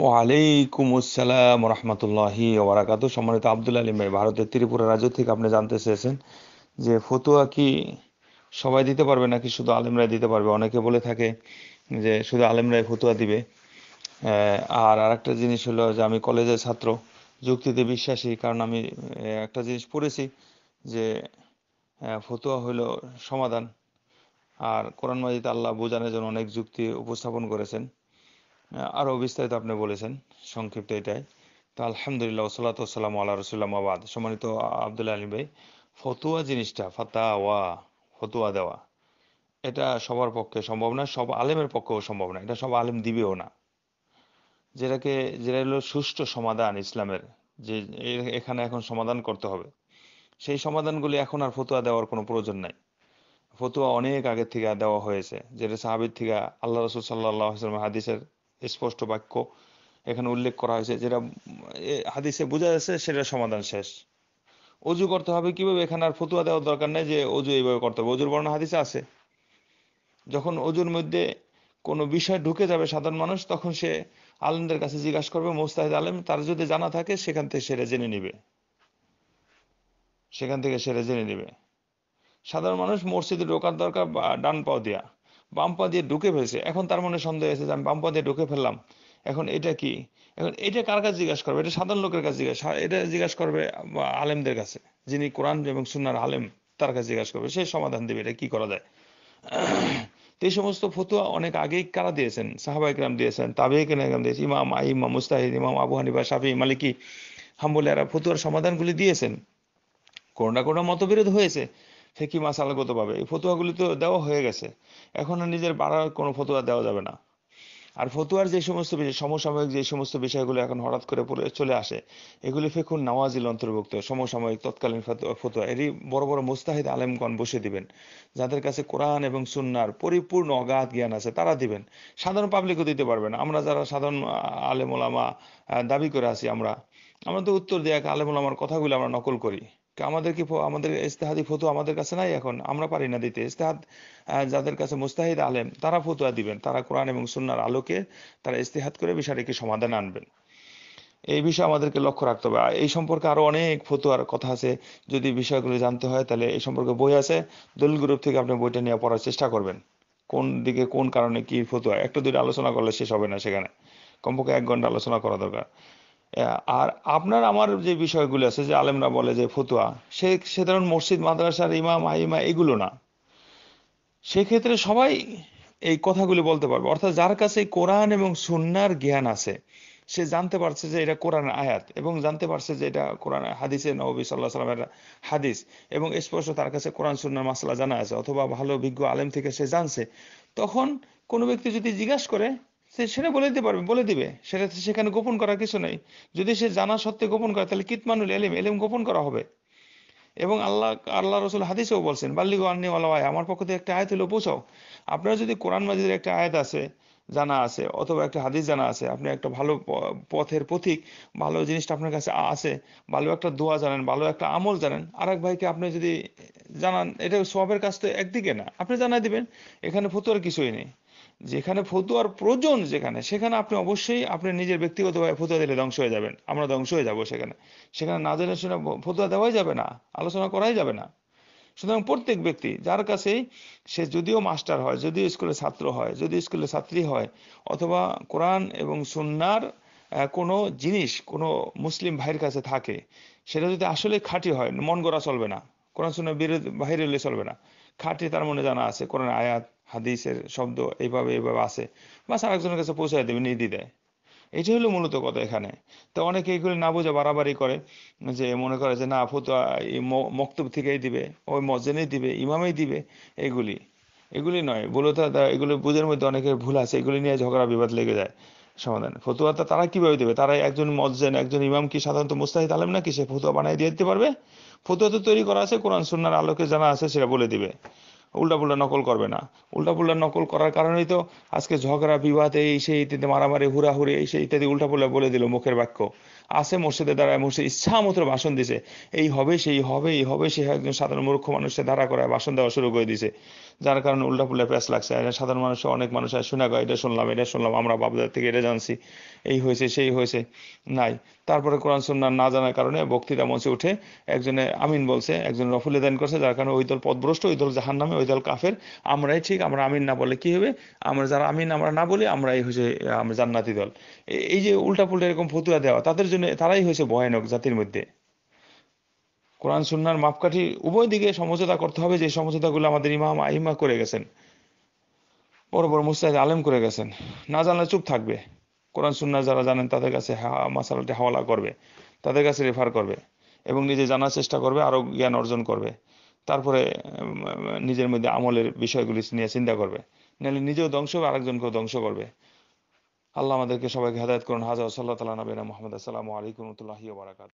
ওয়ালাইকুম আসসালাম রহমতুল্লাহি সম্মানিত আব্দুল ভারতের ত্রিপুরা রাজ্য থেকে আপনি জানতে চেয়েছেন যে ফতুয়া কি সবাই দিতে পারবে নাকি শুধু আলেমরাই দিতে পারবে অনেকে বলে থাকে যে শুধু আলেমরাই ফতুয়া দিবে আর আরেকটা জিনিস হলো যে আমি কলেজের ছাত্র যুক্তিতে বিশ্বাসী কারণ আমি একটা জিনিস পড়েছি যে ফতুয়া হইলো সমাধান আর কোরআন মাজিদ আল্লাহ বোঝানোর জন্য অনেক যুক্তি উপস্থাপন করেছেন আরও বিস্তারিত আপনি বলেছেন সংক্ষিপ্ত এটাই তো আলহামদুলিল্লাহ ওসালাম আল্লাহ রসুল্লামাবাদ সম্মানিত আবদুল্লা আলী ভাই ফতুয়া জিনিসটা ফাতাওয়া ফতুয়া দেওয়া এটা সবার পক্ষে সম্ভব না সব আলেমের পক্ষেও সম্ভব না এটা সব আলেম দিবেও না যেটাকে যেটা হলো সুষ্ঠু সমাধান ইসলামের যে এখানে এখন সমাধান করতে হবে সেই সমাধানগুলি এখন আর ফতুয়া দেওয়ার কোনো প্রয়োজন নাই ফতুয়া অনেক আগের থেকে দেওয়া হয়েছে যেটা সাহাবির থেকে আল্লাহ রসুল সাল্লাহ হাদিসের স্পষ্ট বাক্য এখানে উল্লেখ করা হয়েছে যেটা হাদিসে বোঝা যাচ্ছে সেটা সমাধান শেষ অজু করতে হবে কিভাবে এখানে আর ফতুয়া দেওয়ার দরকার নেই যে অজু এইভাবে করতে হবে অজুর বর্ণনা হাদিসে আছে যখন অজুর মধ্যে কোনো বিষয় ঢুকে যাবে সাধারণ মানুষ তখন সে আলমদের কাছে জিজ্ঞাসা করবে মোস্তাহিদ আলম তার যদি জানা থাকে সেখান থেকে সেটা জেনে নিবে সেখান থেকে সেটা জেনে নিবে সাধারণ মানুষ মসজিদে ঢোকার দরকার ডান পা দিয়া বাম পা দিয়ে ঢুকে ফেলছে এখন তার মনে সন্দেহ আছে যে আমি বাম পা দিয়ে ঢুকে ফেললাম এখন এটা কি এখন এটা কার কাছে জিজ্ঞাসা করবে এটা সাধারণ লোকের কাছে জিজ্ঞাসা হ্যাঁ, এটা জিজ্ঞাসা করবে আলেমদের কাছে যিনি কোরআন এবং সুনার আলেম তার কাছে জিজ্ঞাসা করবে সে সমাধান দেবে এটা কি করা যায় তো এই সমস্ত ফতুয়া অনেক আগেই কারা দিয়েছেন সাহাবাহিক রাম দিয়েছেন তাবে কেনাগ্রাম দিয়েছে ইমাম আইমা মুস্তাহিদ ইমাম আবু হানিবা সাফি মালিকি হাম্বুল এরা ফতুয়ার সমাধানগুলি দিয়েছেন কোনো না কোনো মতবিরোধ হয়েছে ফেকি মাসালাগতভাবে এই ফতুয়াগুলি তো দেওয়া হয়ে গেছে এখন আর নিজের বাড়ার কোনো ফতুয়া দেওয়া যাবে না আর ফতুয়ার যে সমস্ত বিষয় সমসাময়িক যে সমস্ত বিষয়গুলো এখন হঠাৎ করে পড়ে চলে আসে এগুলি ফেকুন নাওয়াজিল অন্তর্ভুক্ত সমসাময়িক তৎকালীন ফতুয়া এরই বড় বড় মুস্তাহিদ আলেমগণ বসে দিবেন যাদের কাছে কোরআন এবং সুনার পরিপূর্ণ অগাধ জ্ঞান আছে তারা দিবেন সাধারণ পাবলিকও দিতে পারবে না আমরা যারা সাধারণ আলেম দাবি করে আছি আমরা আমরা তো উত্তর দিয়ে আলেম ওলামার কথাগুলো আমরা নকল করি আমাদের কি আমাদের ইস্তেহাদি ফতুয়া আমাদের কাছে নাই এখন আমরা পারি না দিতে ইস্তেহাদ যাদের কাছে মুস্তাহিদ আলেম তারা ফতুয়া দিবেন তারা কোরআন এবং সুনার আলোকে তারা ইস্তেহাদ করে বিষয়টিকে সমাধান আনবেন এই বিষয়ে আমাদেরকে লক্ষ্য রাখতে হবে এই সম্পর্কে আরো অনেক ফতুয়ার কথা আছে যদি বিষয়গুলো জানতে হয় তাহলে এই সম্পর্কে বই আছে দলিল গ্রুপ থেকে আপনি বইটা নিয়ে পড়ার চেষ্টা করবেন কোন দিকে কোন কারণে কি ফতুয়া একটা দুটো আলোচনা করলে শেষ হবে না সেখানে কমপক্ষে এক ঘন্টা আলোচনা করা দরকার আর আপনার আমার যে বিষয়গুলো আছে যে আলেমরা বলে যে ফতুয়া সে সে ধরুন মসজিদ মাদ্রাসার ইমাম আইমা এগুলো না সেক্ষেত্রে সবাই এই কথাগুলি বলতে পারবে অর্থাৎ যার কাছে কোরআন এবং সুন্নার জ্ঞান আছে সে জানতে পারছে যে এটা কোরআন আয়াত এবং জানতে পারছে যে এটা কোরআন হাদিসে নবী সাল্লাহ সাল্লামের হাদিস এবং স্পষ্ট তার কাছে কোরআন সুন্নার মাসলা জানা আছে অথবা ভালো বিজ্ঞ আলেম থেকে সে জানছে তখন কোনো ব্যক্তি যদি জিজ্ঞাসা করে সে সেটা বলে দিতে পারবে বলে দিবে সেটা সেখানে গোপন করার কিছু নেই যদি সে জানা সত্ত্বে গোপন করে তাহলে কিতমানুল এলিম এলিম গোপন করা হবে এবং আল্লাহ আল্লাহ রসুল হাদিসেও বলছেন বাল্লিগো আন্নি আল্লাহ আমার পক্ষ থেকে একটা আয়াত হলেও পৌঁছাও আপনার যদি কোরআন মাজিদের একটা আয়াত আছে জানা আছে অথবা একটা হাদিস জানা আছে আপনি একটা ভালো পথের পথিক ভালো জিনিসটা আপনার কাছে আছে ভালো একটা দোয়া জানেন ভালো একটা আমল জানেন আর এক ভাইকে আপনি যদি জানান এটা সবের কাজ তো একদিকে না আপনি জানাই দিবেন এখানে ফতুয়ার কিছুই নেই যেখানে ফতুয়ার প্রয়োজন যেখানে সেখানে আপনি অবশ্যই আপনি নিজের ব্যক্তিগতভাবে ফতুয়া দিলে ধ্বংস হয়ে যাবেন আমরা ধ্বংস হয়ে যাব সেখানে সেখানে না জেনে শুনে ফতুয়া দেওয়াই যাবে না আলোচনা করাই যাবে না সুতরাং প্রত্যেক ব্যক্তি যার কাছেই সে যদিও মাস্টার হয় যদিও স্কুলে ছাত্র হয় যদি স্কুলে ছাত্রী হয় অথবা কোরআন এবং সুন্নার কোনো জিনিস কোনো মুসলিম ভাইয়ের কাছে থাকে সেটা যদি আসলে খাঁটি হয় মন গড়া চলবে না কোরআন সুন্নার বিরোধী বাহিরে চলবে না খাঁটি তার মনে জানা আছে কোরআন আয়াত হাদিসের শব্দ এইভাবে এইভাবে আছে বা আরেকজনের কাছে পৌঁছায় দেবে নিয়ে দিয়ে দেয় এটাই হলো মূলত কথা এখানে তো অনেকে এগুলো না বুঝে বাড়াবাড়ি করে যে মনে করে যে না ফতুয়া মক্তব থেকেই দিবে ওই মজেনেই দিবে ইমামেই দিবে এগুলি এগুলি নয় বলতে এগুলো বুঝের মধ্যে অনেকের ভুল আছে এগুলি নিয়ে ঝগড়া বিবাদ লেগে যায় সমাধান ফতুয়াটা তারা কিভাবে দেবে তারা একজন মজেন একজন ইমাম কি সাধারণত মুস্তাহিদ আলম না কি সে ফতুয়া বানাই দিয়ে দিতে পারবে ফতুয়া তো তৈরি করা আছে কোরআন সুন্নার আলোকে জানা আছে সেটা বলে দিবে উল্টাপুল্টা নকল করবে না উল্টাপুল্টা নকল করার কারণেই তো আজকে ঝগড়া বিবাদ এই সেই ইত্যাদি মারামারি হুড়াহুড়ি এই সেই ইত্যাদি উল্টাপুল্টা বলে দিল মুখের বাক্য আছে মসজিদে দাঁড়ায় মসজিদ ইচ্ছা মতো ভাষণ দিছে এই হবে সেই হবে এই হবে সে একজন সাধারণ মূর্খ মানুষের ধারা করায় ভাষণ দেওয়া শুরু করে দিছে যার কারণে উল্টাপুল্টা প্যাস লাগছে এটা সাধারণ মানুষের অনেক মানুষ আর শোনা গয় এটা শুনলাম এটা শুনলাম আমরা বাবদার থেকে এটা জানছি এই হয়েছে সেই হয়েছে নাই তারপরে কোরআন সুন্নার না জানার কারণে বক্তৃতা মঞ্চে উঠে একজনে আমিন বলছে একজন রফুল দান করছে যার কারণে ওই দল পদভ্রষ্ট ওই দল জাহান নামে ওই দল কাফের আমরাই ঠিক আমরা আমিন না বলে কি হবে আমরা যারা আমিন আমরা না বলি আমরাই হয়েছে আমরা জান্নাতি দল এই যে উল্টাপুল্টা এরকম ফতুয়া দেওয়া তাদের জন্য জন্য তারাই হয়েছে ভয়ানক জাতির মধ্যে কোরআন সুন্নার মাপকাঠি উভয় দিকে সমঝোতা করতে হবে যে সমঝোতাগুলো আমাদের ইমাম আহিমা করে গেছেন বড় বড় মুস্তাহিদ আলেম করে গেছেন না জানলে চুপ থাকবে কোরআন সুন্না যারা জানেন তাদের কাছে মাসালাটি হাওয়ালা করবে তাদের কাছে রেফার করবে এবং নিজে জানার চেষ্টা করবে আরও জ্ঞান অর্জন করবে তারপরে নিজের মধ্যে আমলের বিষয়গুলি নিয়ে চিন্তা করবে নাহলে নিজেও ধ্বংস হবে আরেকজনকেও ধ্বংস করবে আল্লাহ আমাদেরকে সবাইকে হেদায়ত করুন হাজার সাল্লাহ তালা নবীনা মোহাম্মদ আসসালামু আলাইকুম রহমতুল্লাহি বারাকাত